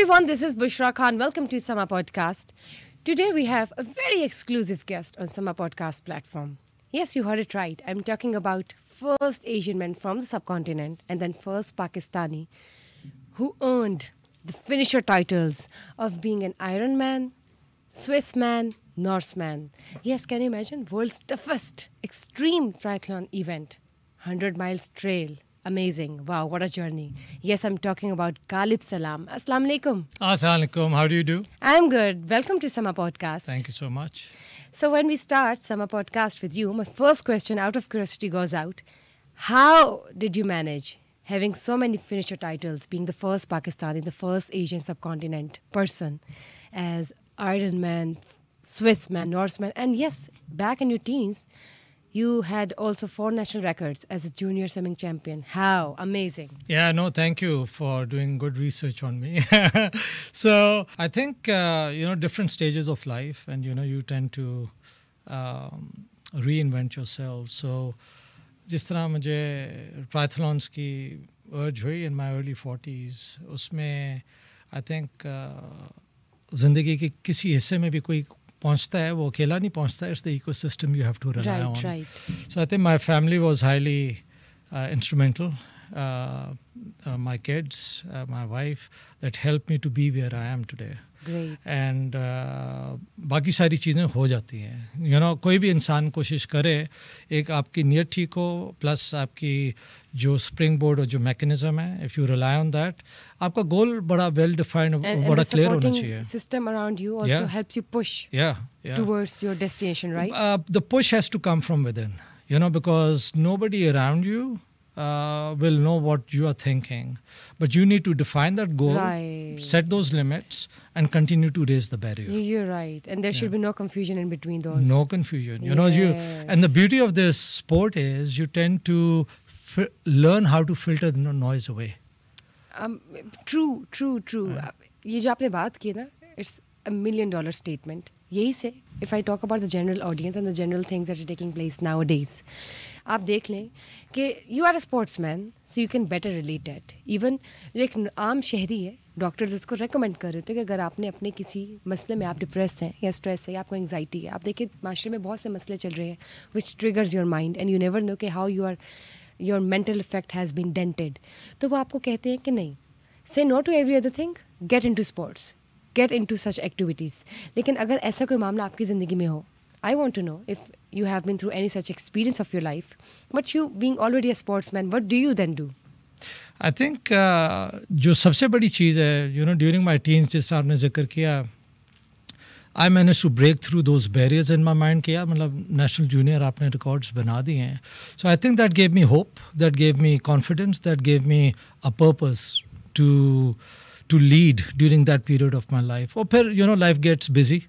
everyone, this is Bushra Khan. Welcome to Sama Podcast. Today we have a very exclusive guest on Sama Podcast platform. Yes, you heard it right. I'm talking about first Asian man from the subcontinent and then first Pakistani who earned the finisher titles of being an Iron Man, Swiss man, Norseman. Yes, can you imagine? World's toughest extreme triathlon event, 100 miles trail Amazing. Wow, what a journey. Yes, I'm talking about Ghalib Salam. Assalamu alaikum. Assalamu How do you do? I'm good. Welcome to Sama Podcast. Thank you so much. So, when we start Sama Podcast with you, my first question out of curiosity goes out How did you manage having so many finisher titles, being the first Pakistani, the first Asian subcontinent person as Ironman, Swissman, Norseman, and yes, back in your teens? you had also four national records as a junior swimming champion. How amazing! Yeah, no, thank you for doing good research on me. so I think uh, you know different stages of life, and you know you tend to um, reinvent yourself. So जिस तरह मुझे ट्राइथलॉन्स की अर्ज हुई इन my early forties उसमें I think uh, ज़िंदगी के किसी हिस्से में भी कोई पहुंचता है वो अकेला नहीं पहुंचता it's the ecosystem you have to rely on so I think my family was highly instrumental Uh, uh, my kids, uh, my wife, that helped me to be where I am today. And uh, बाकी सारी चीज़ें हो जाती हैं you you no know, कोई भी इंसान कोशिश करे एक आपकी नीयत ठीक हो प्लस आपकी जो स्प्रिंग बोर्ड और जो मैकेनिज्म है if you rely on that आपका गोल बड़ा वेल डिफाइंड बड़ा क्लियर होना चाहिए system around you push the push has to come from within you know because buddy around you uh, will know what you are thinking. But you need to define that goal, right. set those limits, and continue to raise the barrier. You're right, and there yeah. should be no confusion in between those. No confusion. You yes. know you, and the beauty of this sport is you tend to learn how to filter the noise away. Um, true, true, true. Uh, ये जो आपने बात की ना, it's a million dollar statement. यही से, if I talk about the general audience and the general things that are taking place nowadays. आप देख लें कि you are a sportsman so you can better relate that even जो एक आम शहरी है डॉक्टर्स उसको रेकमेंड कर रहे थे कि अगर आपने अपने किसी मसले में आप डिप्रेस हैं या स्ट्रेस है या आपको एंगजाइटी है आप देखिए माशरे में बहुत से मसले चल रहे हैं which triggers your mind and you never know कि how you are your mental effect has been dented तो वो आपको कहते हैं कि नहीं say no to every other thing get into sports get into such activities लेकिन अगर ऐसा कोई मामला आपकी ज़िंदगी में हो I want to know if you have been through any such experience of your life. But you being already a sportsman, what do you then do? I think जो सबसे बड़ी चीज़ है you know during my teens जिस आपने जिक्र किया I manage to break through those barriers in my mind किया मतलब नेशनल जूनियर आपने रिकॉर्ड्स बना दिए हैं so I think that gave me hope that gave me confidence that gave me a purpose to to lead during that period of my life और फिर you know life gets busy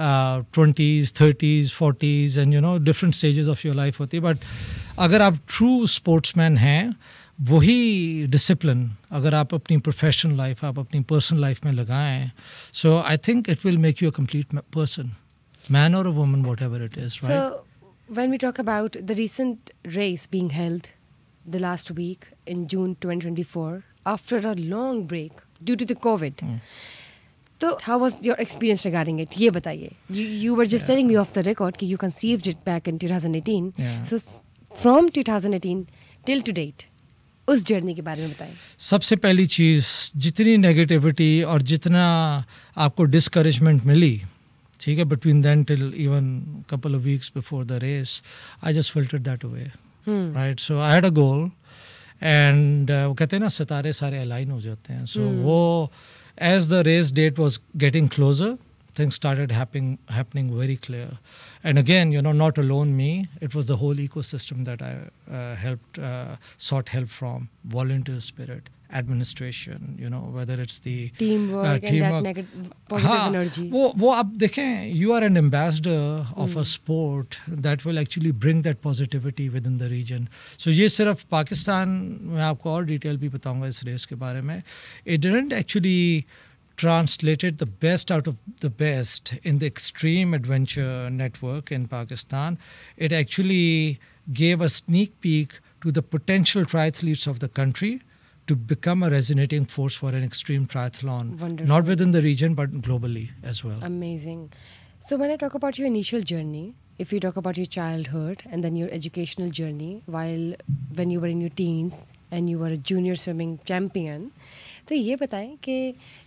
20s 30s 40s and you know different stages of your life होती है but अगर आप true sportsman हैं वही discipline अगर आप अपनी प्रोफेशनल लाइफ आप अपनी पर्सनल लाइफ में लगाएं so I think it will make you a complete person man or a woman, whatever it is, right? So, when we talk about the recent race being held the last week in June 2024, after a long break due to the COVID, hmm. तो how was your experience regarding it ये बताइए you were just telling me off the record कि you conceived it back in 2018 so from 2018 till to date उस journey के बारे में बताएं सबसे पहली चीज़ जितनी नेगेटिविटी और जितना आपको डिस्करेजमेंट मिली ठीक है between then till even couple of weeks before the race I just filtered that way right so I had a goal and वो कहते हैं ना सितारे सारे अलाइन हो जाते हैं सो so, hmm. वो as the race date was getting closer, things started happening happening very clear. And again, you know, not alone me. It was the whole ecosystem that I uh, helped uh, sought help from volunteer spirit, administration you know whether it's the team वो वो आप देखें you are an ambassador of a sport that will actually bring that positivity within the region सो ये सिर्फ पाकिस्तान में आपको और डिटेल भी बताऊंगा इस रेस के बारे में it didn't actually translated the best out of the best in the Extreme Adventure Network in Pakistan. It actually gave a sneak peek to the potential triathletes of the country to become a resonating force for an extreme triathlon, Wonderful. not within the region, but globally as well. Amazing. So, when I talk about your initial journey, if you talk about your childhood and then your educational journey, while when you were in your teens and you were a junior swimming champion, तो ये बताएं कि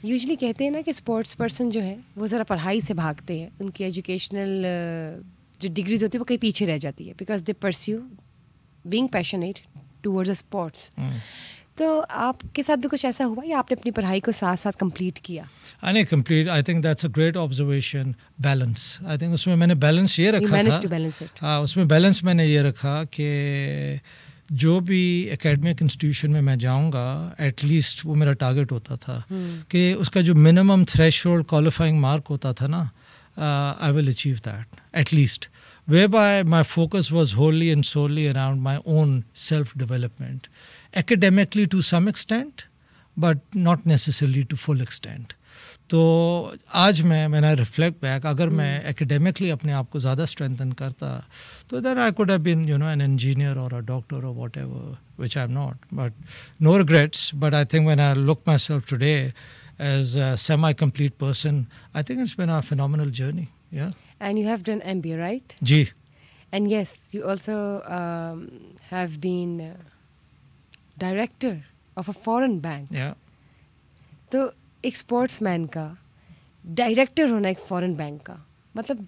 usually कहते हैं ना कि sports person जो है वो ज़रा पढ़ाई से भागते हैं उनकी एजुकेशनल जो डिग्रीज होती है वो कहीं पीछे रह जाती है because they pursue being passionate towards a sports तो आपके साथ भी कुछ ऐसा हुआ या आपने अपनी पढ़ाई को साथ साथ कंप्लीट किया अने complete I think that's a great observation balance I think उसमें मैंने बैलेंस ये रखा था आ, हाँ, उसमें बैलेंस मैंने ये रखा कि जो भी एकेडमिक इंस्टीट्यूशन में मैं जाऊंगा एटलीस्ट वो मेरा टारगेट होता था hmm. कि उसका जो मिनिमम थ्रेश क्वालिफाइंग मार्क होता था ना I will achieve that at least by my focus was wholly and solely around my own self development academically to some extent but not necessarily to full extent तो आज मैं man I reflect back अगर मैं academically अपने आप को ज़्यादा strengthen करता तो then I could have been you know an engineer और अ डॉक्टर और whatever which I am not but no regrets but I think when I look my self today as a semi complete person I think it's been a phenomenal journey yeah and you have done M B right ji and yes you also have been director of a foreign bank तो एक sportsman का director होना एक foreign bank का मतलब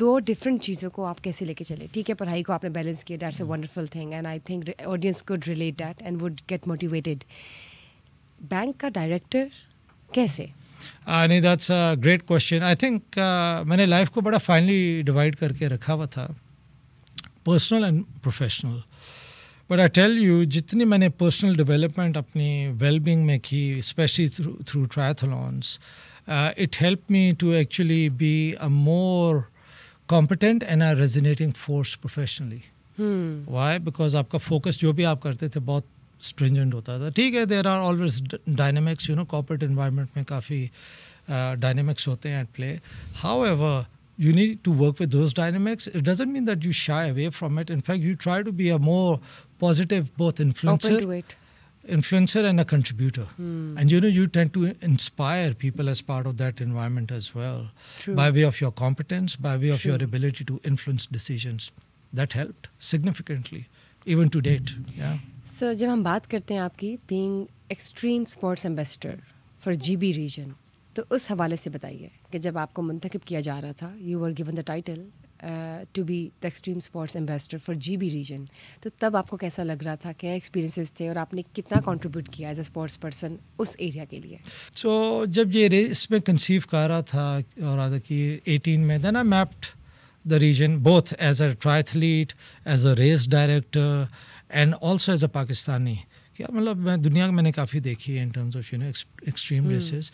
दो different चीज़ों को आप कैसे लेके चले ठीक है पढ़ाई को आपने बैलेंस किया that's a wonderful thing and I think audience could relate that and would get motivated bank का डायरेक्टर कैसे uh, नहीं that's a great question I think मैंने लाइफ को बड़ा फाइनली डिवाइड करके रखा हुआ था personal and professional but I tell you जितनी मैंने पर्सनल डेवलपमेंट अपनी वेलबींग में की specially through triathlons it help me to actually be a more competent and are रेजिनेटिंग force professionally why because आपका फोकस जो भी आप करते थे बहुत स्ट्रिंजेंट होता था ठीक है there are always dynamics you know corporate environment में काफ़ी डायनेमिक्स uh, होते हैं at play however you need to work with those dynamics. It doesn't mean that you shy away from it. In fact, you try to be a more positive, both influencer, influencer and a contributor. Mm. And you know, you tend to inspire people as part of that environment as well, True. by way of your competence, by way of True. your ability to influence decisions. That helped significantly, even to date. Yeah. so, when we talk about हैं आपकी being extreme sports ambassador for तो उस हवाले से बताइए कि जब आपको मंतखब किया जा रहा था you were given the title to be the extreme sports ambassador for G B region तो तब आपको कैसा लग रहा था क्या एक्सपीरियंसेस थे और आपने कितना कंट्रीब्यूट किया एज अ स्पोर्ट्स पर्सन उस एरिया के लिए सो so, जब ये रेस में कंसीव कर रहा था और कि एटीन में then mapped the region both as a triathlete as a race director and also as a Pakistani क्या मतलब मैं दुनिया में मैंने काफ़ी देखी है in terms of you know extreme races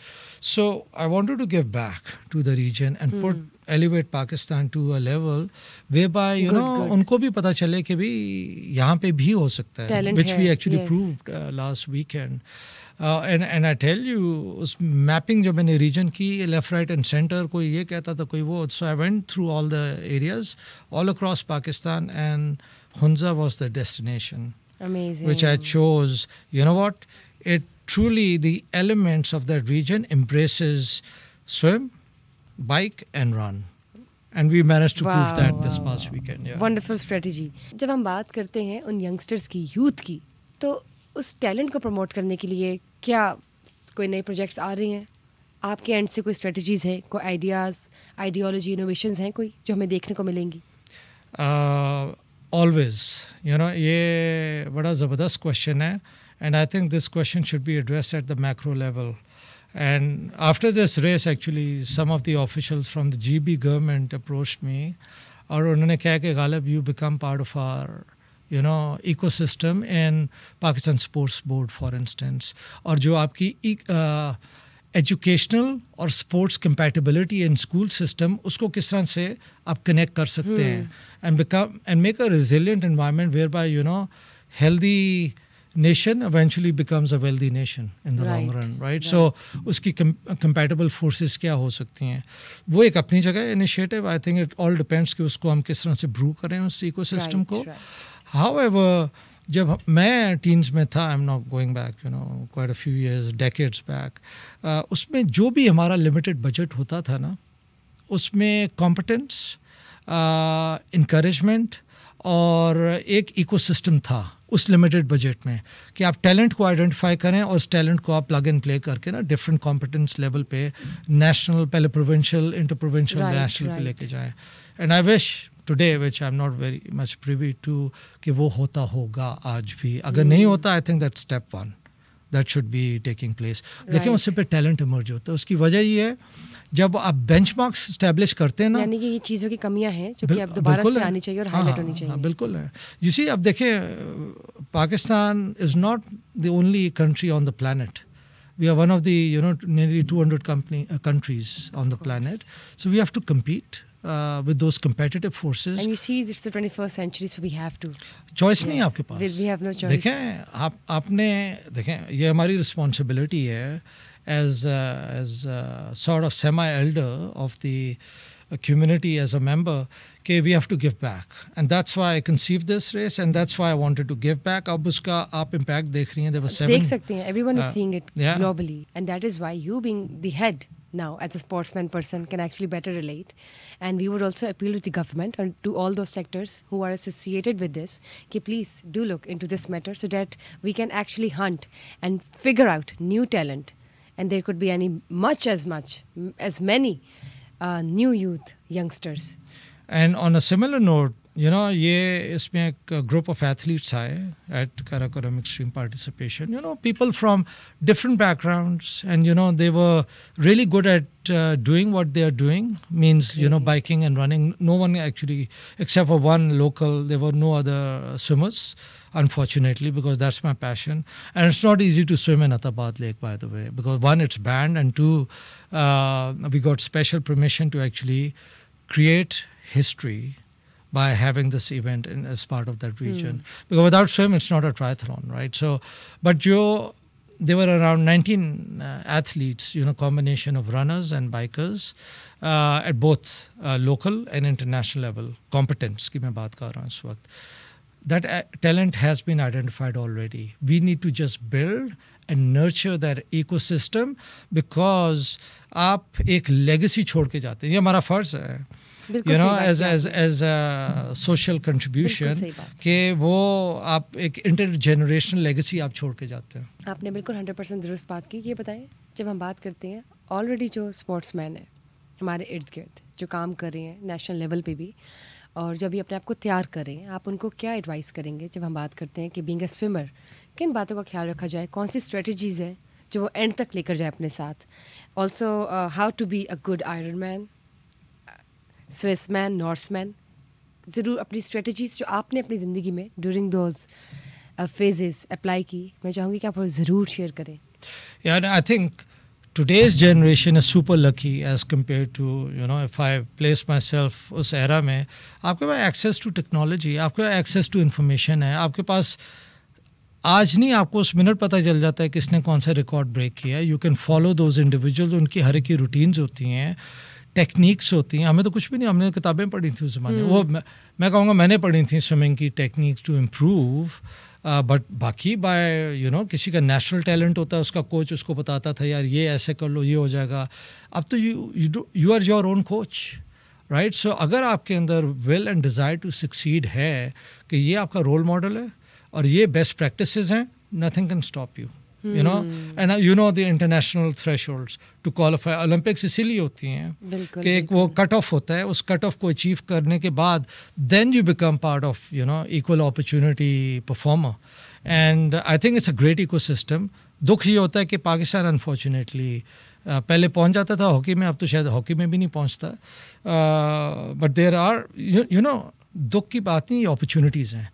so I want to give back to the region and put elevate Pakistan to a level way by you know उनको भी पता चले कि भी यहाँ पे भी हो सकता है which we actually prove last weekend and and I tell you उस मैपिंग जो मैंने रीजन की लेफ्ट राइट एंड सेंटर कोई ये कहता था कोई वो so I went through all the areas all across Pakistan and Hunza was the destination Amazing. Which I chose. You know what? It truly, the elements of that region embraces swim, bike, and run. And we manage to prove that this past weekend wonderful strategy जब हम बात करते हैं उन youngsters की youth की तो उस टैलेंट को प्रमोट करने के लिए क्या कोई नए प्रोजेक्ट्स आ रहे हैं आपके एंड से कोई स्ट्रेटजीज हैं कोई आइडियाज़ आइडियोलॉजी इनोवेशन हैं कोई जो हमें देखने को मिलेंगी uh, always you know ये बड़ा ज़बरदस्त question है and I think this question should be addressed at the macro level and after this race actually some of the officials from the GB government approached me और उन्होंने कहा कि Ghalib you become part of our you know ecosystem in Pakistan sports board for instance जो आपकी educational और sports compatibility in school system उसको किस तरह से आप कनेक्ट कर सकते हैं and become and make a resilient environment whereby you know healthy nation eventually becomes a wealthy nation in the long run right so उसकी कंपेटेबल फोर्सेस क्या हो सकती हैं वो एक अपनी जगह initiative I think it all depends कि उसको हम किस तरह से ब्रू करें उस इकोसिस्टम को हाउ एवर जब मैं टीन्स में था I am not going back you know quite a few years decades back उसमें जो भी हमारा लिमिटेड बजट होता था ना उसमें कॉम्पिटेंस इंक्रेजमेंट uh, और एक इकोसिस्टम था उस लिमिटेड बजट में कि आप टैलेंट को आइडेंटिफाई करें और उस टैलेंट को आप प्लग एंड प्ले करके ना डिफरेंट कॉम्पिटेंस लेवल पे नेशनल पहले प्रोविंशियल इंटर प्रोविंशियल नेशनल पे लेके जाएं and I wish today which I am not very much privy to कि वो होता होगा आज भी अगर नहीं hmm. होता I think that step one that should be taking place देखिए उससे पे टैलेंट इमर्ज होता है उसकी वजह ये है जब आप बेंच मार्क्स स्टैब्लिश करते हैं ना यानी कि ये चीज़ों की कमियां हैं जो कि अब दोबारा से आनी चाहिए और हाईलाइट होनी चाहिए हाँ, बिल्कुल है यू सी अब देखें Pakistan is not the only country on the planet we are one of two no nearly two hundred company uh, countries on the planet so we have to uh, with those competitive forces. And you see, it's the 21st century, so we have to. Choice yes. नहीं आपके पास. We, we have no choice. देखें आप आपने देखें ये हमारी responsibility है as uh, as uh, sort of semi elder of the community as a member okay, we have to give back. And that's why I conceived this race, and that's why I wanted to give back. आप उसका आप impact देख रही हैं, there were seven. देख सकते हैं, everyone is uh, seeing it yeah. globally, and that is why you being the head now as a sportsman person can actually better relate and we would also appeal to the government and to all those sectors who are associated with this okay please do look into this matter so that we can actually hunt and figure out new talent and there could be any much as much as many uh, new youth youngsters and on a similar note, you know, ये इसमें एक group of athletes आए at Karakoram Extreme Participation. You know, people from different backgrounds, and you know, they were really good at uh, doing what they are doing. Means you know, mm-hmm. biking and running. No one actually, except for one local, there were no other swimmers. Unfortunately, because that's my passion, and it's not easy to swim in Atabad Lake, by the way, because one, it's banned, and two, uh, we got special permission to actually create history by having this event in, as part of that hmm. region. Mm. Because without swim, it's not a triathlon, right? So, but Joe, there were around 19 uh, athletes, you know, combination of runners and bikers uh, at both uh, local and international level. Competence, की that uh, talent has been identified already. We need to just build and nurture that ecosystem because आप एक legacy छोड़ के जाते हैं ये हमारा फर्ज है you know as as as social contribution के वो आप एक इंटर जनरेशनल लेगेसी आप छोड़ के जाते हैं आपने बिल्कुल हंड्रेड परसेंट दुरुस्त बात की ये बताएं जब हम बात करते हैं ऑलरेडी जो स्पोर्ट्स मैन है हमारे इर्द गिर्द जो काम कर रहे हैं नेशनल लेवल पे भी और जब ये अपने आप को तैयार करें आप उनको क्या एडवाइस करेंगे जब हम बात करते हैं कि बींग अ स्विमर किन बातों का ख्याल रखा जाए कौन सी स्ट्रेटजीज़ हैं जो वो एंड तक लेकर जाए अपने साथ also how to be a good iron man swiss man north man ज़रूर अपनी स्ट्रेटजीज़ जो आपने अपनी ज़िंदगी में ड्यूरिंग दोज फेजेस अप्लाई की मैं चाहूँगी कि आप ज़रूर शेयर करें यार I think today's generation is super lucky as compare to you know if I place my self उस एरा में आपके पास एक्सेस टू टेक्नोलॉजी आपके पास एक्सेस टू इंफॉर्मेशन है आपके पास आज नहीं आपको उस मिनट पता चल जाता है किसने कौन सा रिकॉर्ड ब्रेक किया you can follow those individual उनकी हर एक की रूटीन्स होती हैं टेक्निक्स होती हैं हमें तो कुछ भी नहीं हमने किताबें पढ़ी थी उस जमाने में हम्म। वो मैं, मैं कहूँगा मैंने पढ़ी थी स्विमिंग की techniques to improve but uh, बाकी बाय यू नो किसी का नेशनल टैलेंट होता है उसका कोच उसको बताता था यार ये ऐसे कर लो ये हो जाएगा अब तो you you are your own coach right so अगर आपके अंदर will and desire to succeed है कि ये आपका रोल मॉडल है और ये बेस्ट प्रैक्टिसेस हैं nothing can stop you you know and you know the international thresholds to qualify Olympics इसीलिए होती हैं कि एक वो कट ऑफ होता है उस कट ऑफ को अचीव करने के बाद then you become part of you know equal opportunity performer and I think it's a great ecosystem दुख ये होता है कि पाकिस्तान अनफॉर्चुनेटली पहले पहुंच जाता था हॉकी में अब तो शायद हॉकी में भी नहीं पहुंचता but there are you know दुख की बात नहीं ये अपॉर्चुनिटीज़ हैं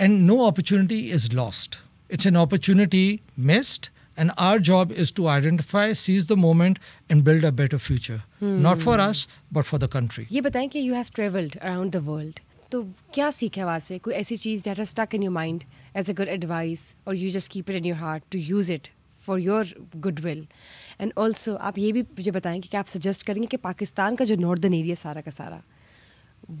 and no opportunity is lost it's an opportunity missed and our job is to identify seize the moment and build a better future hmm. not for us but for the country ye batayen ki you have traveled around the world to kya seekha wahan se koi aisi cheez that has stuck in your mind as a good advice or you just keep it in your heart to use it for your goodwill. And also, also आप ये भी मुझे बताएं कि क्या आप suggest करेंगे कि पाकिस्तान का जो नॉर्दर्न एरिया सारा का सारा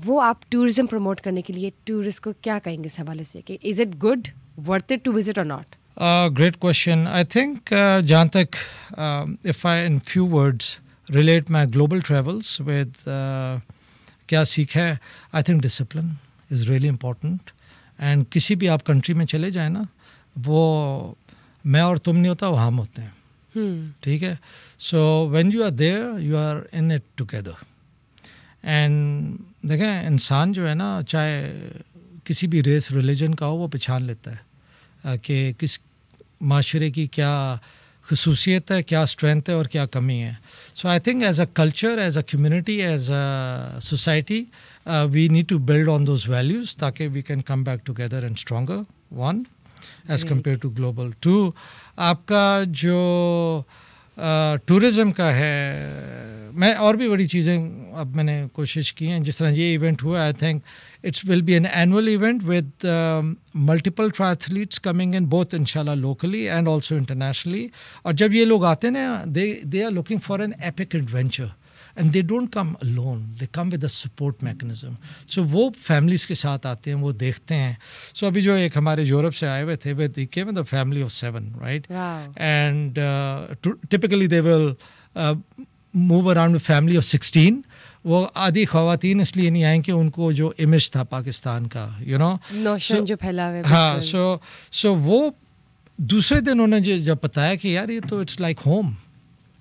वो आप टूरिज्म प्रमोट करने के लिए टूरिस्ट को क्या कहेंगे इस से कि is it good worth it to visit or not? Uh, great question. I think, uh, Jantak, um, if I, in few words, relate my global travels with uh, क्या सीखा है I think discipline is really important and किसी भी आप country में चले जाए ना वो मैं और तुम नहीं होता वो हम होते हैं ठीक है so when you are there you are in it together and देखें इंसान जो है ना चाहे किसी भी रेस रिलीजन का हो वो पहचान लेता है कि किस माशरे की क्या खसूसियत है क्या स्ट्रेंथ है और क्या कमी है so I think as a culture as a community as a society we need to build on those values ताकि we can come back together and stronger one as compare to global to आपका जो uh, tourism का है मैं और भी बड़ी चीज़ें अब मैंने कोशिश की हैं जिस तरह ये इवेंट हुआ I think it's will be an annual event with multiple triathletes coming in both इंशाल्लाह लोकली एंड आल्सो इंटरनेशनली और जब ये लोग आते हैं ना they they are looking for an epic adventure and they don't come alone they come with a support mechanism so वो families के साथ आते हैं वो देखते हैं सो so अभी जो एक हमारे यूरोप से आए हुए थे they came the family of seven right and typically they will move around family of sixteen वो आधी खातन इसलिए नहीं आई कि उनको जो इमेज था पाकिस्तान का यू नो so, जो फैला हुआ हाँ सो सो वो दूसरे दिन उन्होंने जब बताया कि यार ये तो it's like home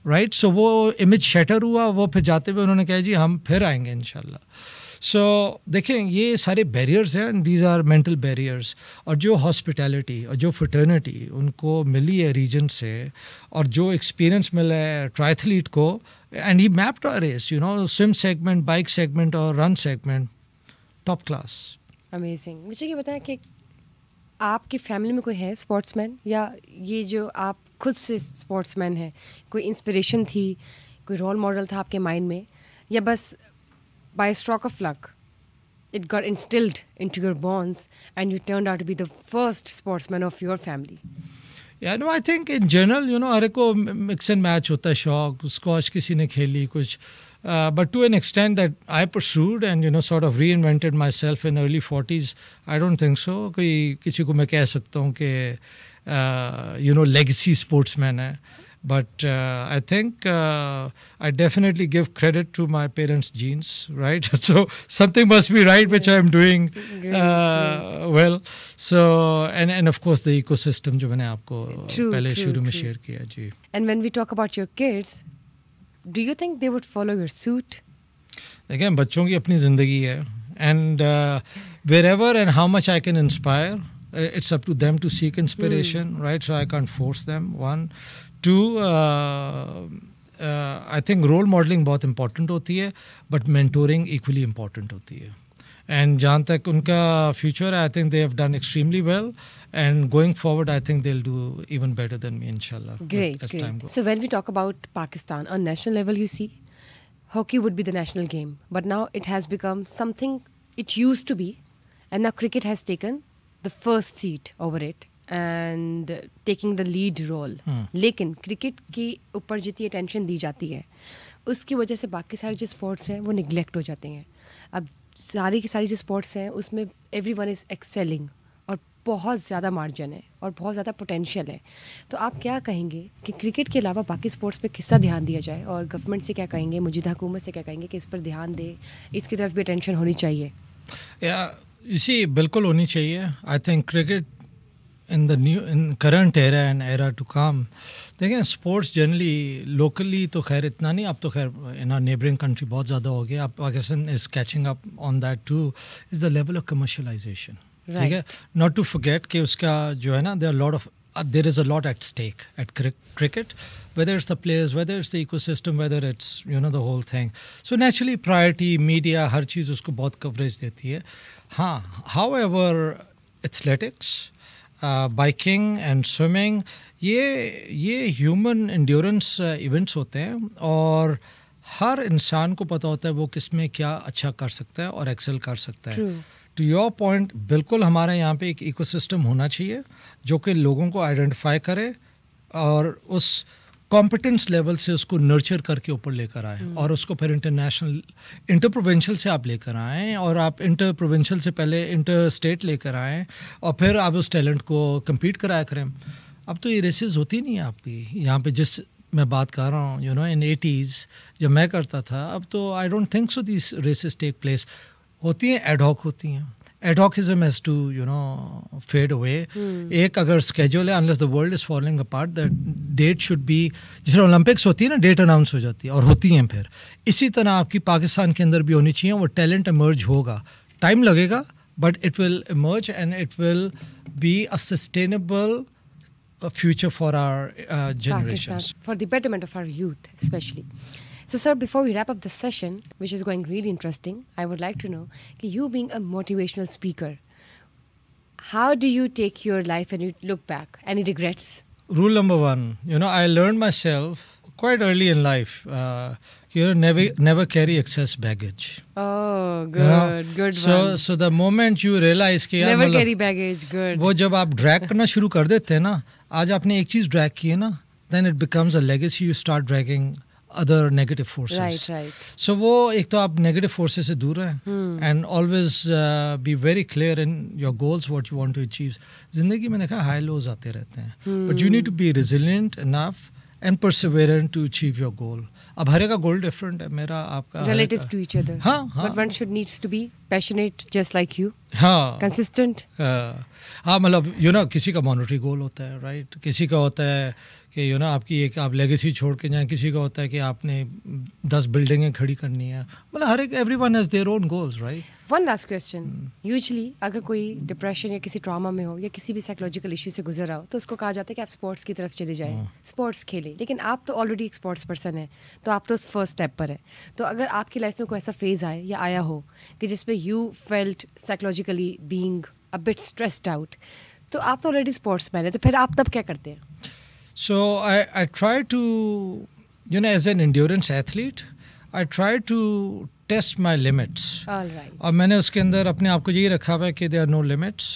right right? So so, वो इमेज शेटर हुआ वो फिर जाते हुए उन्होंने कहा जी हम फिर आएंगे इन सो so, देखें ये सारे बैरियर्स हैं and these are mental barriers और जो हॉस्पिटैलिटी और जो फटर्निटी उनको मिली है रीजन से और जो एक्सपीरियंस मिला है ट्राइथलीट को and he mapped our race you know swim segment bike segment और run segment top class amazing मुझे ये बताया कि आपकी फैमिली में कोई है स्पोर्ट्समैन या ये जो आप खुद से स्पोर्ट्समैन है कोई इंस्पिरेशन थी कोई रोल मॉडल था आपके माइंड में या बस by stroke of luck got instilled into your bones and you turn out be the first sports man of your family yeah no I think in general you know हर को mix and match होता है शौक scotch किसी ने खेली कुछ but to an extent that I pursued and you know sort of reinvented my self in early forties I don't think so कोई किसी को मैं कह सकता हूँ कि Uh, you know, legacy sportsmen. Eh? but uh, I think uh, I definitely give credit to my parents' genes, right? so something must be right, which I am doing well. So and and of course the ecosystem जो मैंने आपको पहले शुरू में share किया जी. And when we talk about your kids, do you think they would follow your suit? देखिए बच्चों की अपनी ज़िंदगी है and wherever and how much I can inspire. Uh, it's up to them to seek inspiration, mm. right? So I can't force them. One, two. Uh, uh, I think role modeling both important होती है but mentoring equally important होती है And जहाँ तक उनका future. I think they have done extremely well, and going forward i think they'll do even better than me inshallah great, as great. Time goes. so when we talk about pakistan on national level you see hockey would be the national game but now it has become something it used to be and now cricket has taken the first seat over it and taking the lead role लेकिन cricket के ऊपर जितनी attention दी जाती है उसकी वजह से बाकी सारे जो स्पोर्ट्स हैं वो निगलेक्ट हो जाते हैं अब सारी की सारी जो स्पोर्ट्स हैं उसमें एवरी वन इज़ एक्सेलिंग और बहुत ज़्यादा मार्जिन है और बहुत ज़्यादा पोटेंशियल है तो आप क्या कहेंगे कि क्रिकेट के अलावा बाकी स्पोर्ट्स पे किसा ध्यान दिया जाए और गवर्नमेंट से क्या कहेंगे मौजूदा हुकूमत से क्या कहेंगे कि इस पर ध्यान दे इसकी तरफ भी अटेंशन होनी चाहिए या yeah. इसी बिल्कुल होनी चाहिए I think cricket in the new in current era and era to come देखें स्पोर्ट्स जनरली लोकली तो खैर इतना नहीं अब तो खैर इन आर नेबरिंग कंट्री बहुत ज़्यादा हो गया अब Pakistan is catching up on that too is the level of commercialisation ठीक है नॉट टू फोगेट कि उसका जो है ना they are lot of uh, there is a lot at stake at cr- cricket, whether it's the players, whether it's the ecosystem, whether it's you know the whole thing. So naturally, priority media har cheez usko bahut coverage deti hai. Ha. however, athletics. uh, biking and swimming, ye ye human endurance uh, events hote hain aur हर इंसान को पता होता है वो किस में क्या अच्छा कर सकता है और एक्सेल कर सकता है True. टू योर पॉइंट बिल्कुल हमारे यहाँ पे एक इकोसिस्टम होना चाहिए जो कि लोगों को आइडेंटिफाई करे और उस कॉम्पिटेंस लेवल से उसको नर्चर करके ऊपर लेकर आए हम्म। और उसको फिर इंटरनेशनल इंटर प्रोवेंशल से आप लेकर आएँ और आप इंटर प्रोवेंशल से पहले इंटर स्टेट लेकर आएँ और फिर आप उस टैलेंट को कम्पीट कराया करें अब तो ये रेसेस होती नहीं है आपकी यहाँ पे जिस मैं बात कर रहा हूँ यू नो इन एटीज़ जब मैं करता था अब तो I don't think so this races take place होती हैं एडॉक होती हैं adhocism has to you know fade away एक अगर स्केजल है unless the world is following a part that date should be जिस तरह ओलंपिक्स होती है ना डेट अनाउंस हो जाती है और होती हैं फिर इसी तरह आपकी पाकिस्तान के अंदर भी होनी चाहिए वो टैलेंट एमर्ज होगा टाइम लगेगा but it will emerge and it will be a sustainable future for our generation for youth specially So, sir, before we wrap up the session, which is going really interesting, I would like to know you being a motivational speaker, how do you take your life and you look back? Any regrets? Rule number one, you know, I learned myself quite early in life. Uh, you never never carry excess baggage. Oh, good, you know? good. So one. so the moment you realize that never carry baggage, good. वो जब आप drag करना शुरू कर देते हैं ना, आज आपने एक चीज drag की है ना, then it becomes a legacy. You start dragging. Other negative forces so वो एक तो आप नेगेटिव फोर्सेस से दूर रहें and always be very clear in your goals what you want to achieve जिंदगी में देखा हाई लोज आते रहते हैं but you need to be resilient enough and perseverant to achieve your goal अब हरे का गोल डिफरेंट है मेरा आपका रिलेटिव टू ईच अदर हां but one should needs to be passionate just like you हां कंसिस्टेंट हां मतलब यू नो किसी का मॉनेटरी गोल होता है राइट right? किसी का होता है कि यू ना आपकी एक आप लेगेसी छोड़ के जाएं किसी का होता है कि आपने दस बिल्डिंगें खड़ी करनी है मतलब हर एक everyone has their own goals right one last question usually अगर कोई डिप्रेशन या किसी ट्रामा में हो या किसी भी साइकोलॉजिकल इशू से गुजर रहा हो तो उसको कहा जाता है कि आप स्पोर्ट्स की तरफ चले जाएं स्पोर्ट्स हाँ। खेलें लेकिन आप तो ऑलरेडी एक स्पोर्ट्स पर्सन है तो आप तो उस फर्स्ट स्टेप पर है तो अगर आपकी लाइफ में कोई ऐसा फेज़ आए या आया हो कि जिसमें you felt psychologically being a bit stressed out तो आप तो ऑलरेडी स्पोर्ट्स मैन है तो फिर आप तब क्या करते हैं so I I try to you know as an endurance athlete I try to test my limits और मैंने उसके अंदर अपने आप को यही रखा हुआ है कि they are no limits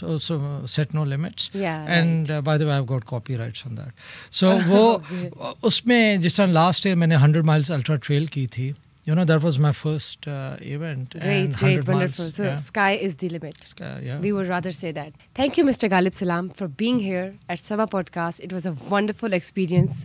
set no limits and by the way I got copyrights on that so वो oh, uh, उसमें जिस तरह लास्ट ईयर मैंने हंड्रेड माइल्स अल्ट्रा ट्रेल की थी you know that was my first uh, event great great wonderful miles. so yeah. sky is the limit sky, yeah. we would rather say that thank you mr galib salam for being here at sama podcast it was a wonderful experience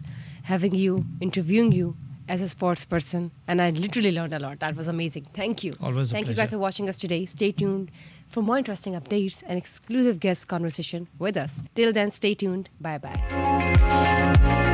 having you interviewing you as a sports person, and I literally learned a lot. That was amazing. Thank you. Always Thank pleasure. you guys for watching us today. Stay tuned for more interesting updates and exclusive guest conversation with us. Till then, stay tuned. Bye bye.